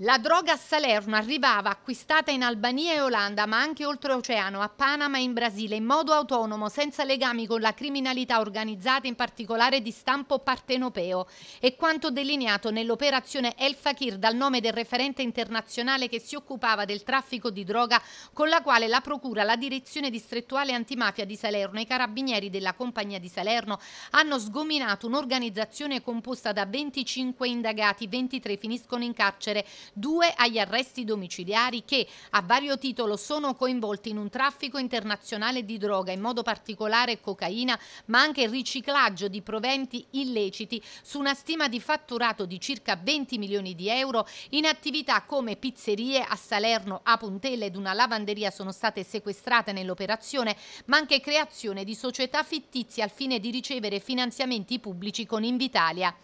La droga a Salerno arrivava acquistata in Albania e Olanda, ma anche oltreoceano, a Panama e in Brasile, in modo autonomo, senza legami con la criminalità organizzata, in particolare di stampo partenopeo. È quanto delineato nell'operazione El Fakir dal nome del referente internazionale che si occupava del traffico di droga, con la quale la Procura, la Direzione Distrettuale Antimafia di Salerno e i Carabinieri della Compagnia di Salerno hanno sgominato un'organizzazione composta da 25 indagati, 23 finiscono in carcere due agli arresti domiciliari che a vario titolo sono coinvolti in un traffico internazionale di droga, in modo particolare cocaina, ma anche riciclaggio di proventi illeciti su una stima di fatturato di circa 20 milioni di euro in attività come pizzerie a Salerno, a Puntella ed una lavanderia sono state sequestrate nell'operazione, ma anche creazione di società fittizie al fine di ricevere finanziamenti pubblici con Invitalia.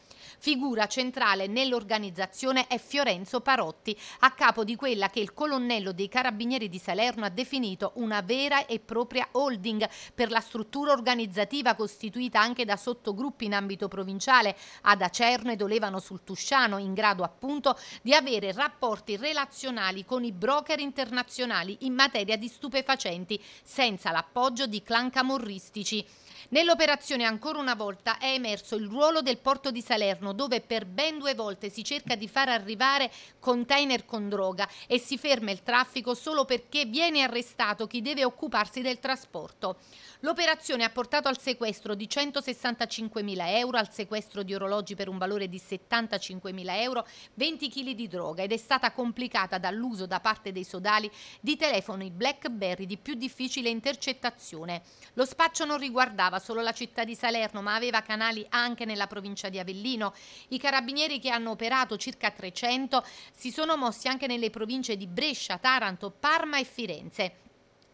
Figura centrale nell'organizzazione è Fiorenzo Parotti, a capo di quella che il colonnello dei Carabinieri di Salerno ha definito una vera e propria holding per la struttura organizzativa costituita anche da sottogruppi in ambito provinciale ad Acerno e Dolevano sul Tusciano, in grado appunto di avere rapporti relazionali con i broker internazionali in materia di stupefacenti, senza l'appoggio di clan camorristici. Nell'operazione ancora una volta è emerso il ruolo del porto di Salerno dove per ben due volte si cerca di far arrivare container con droga e si ferma il traffico solo perché viene arrestato chi deve occuparsi del trasporto. L'operazione ha portato al sequestro di 165.000 euro, al sequestro di orologi per un valore di 75.000 euro, 20 kg di droga ed è stata complicata dall'uso da parte dei sodali di telefoni BlackBerry di più difficile intercettazione. Lo spaccio non riguardava riguardava solo la città di Salerno, ma aveva canali anche nella provincia di Avellino. I carabinieri che hanno operato circa 300 si sono mossi anche nelle province di Brescia, Taranto, Parma e Firenze.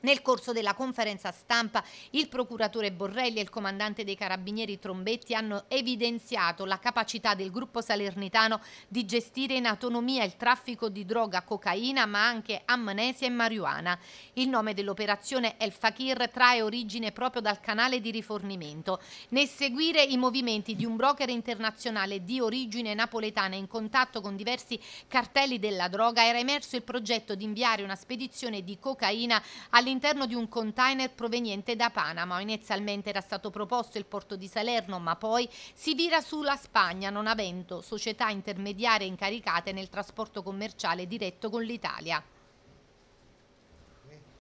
Nel corso della conferenza stampa il procuratore Borrelli e il comandante dei carabinieri Trombetti hanno evidenziato la capacità del gruppo salernitano di gestire in autonomia il traffico di droga cocaina ma anche amnesia e marijuana. Il nome dell'operazione El Fakir trae origine proprio dal canale di rifornimento. Nel seguire i movimenti di un broker internazionale di origine napoletana in contatto con diversi cartelli della droga era emerso il progetto di inviare una spedizione di cocaina all'interno all'interno di un container proveniente da Panama. Inizialmente era stato proposto il porto di Salerno, ma poi si vira sulla Spagna, non avendo società intermediarie incaricate nel trasporto commerciale diretto con l'Italia.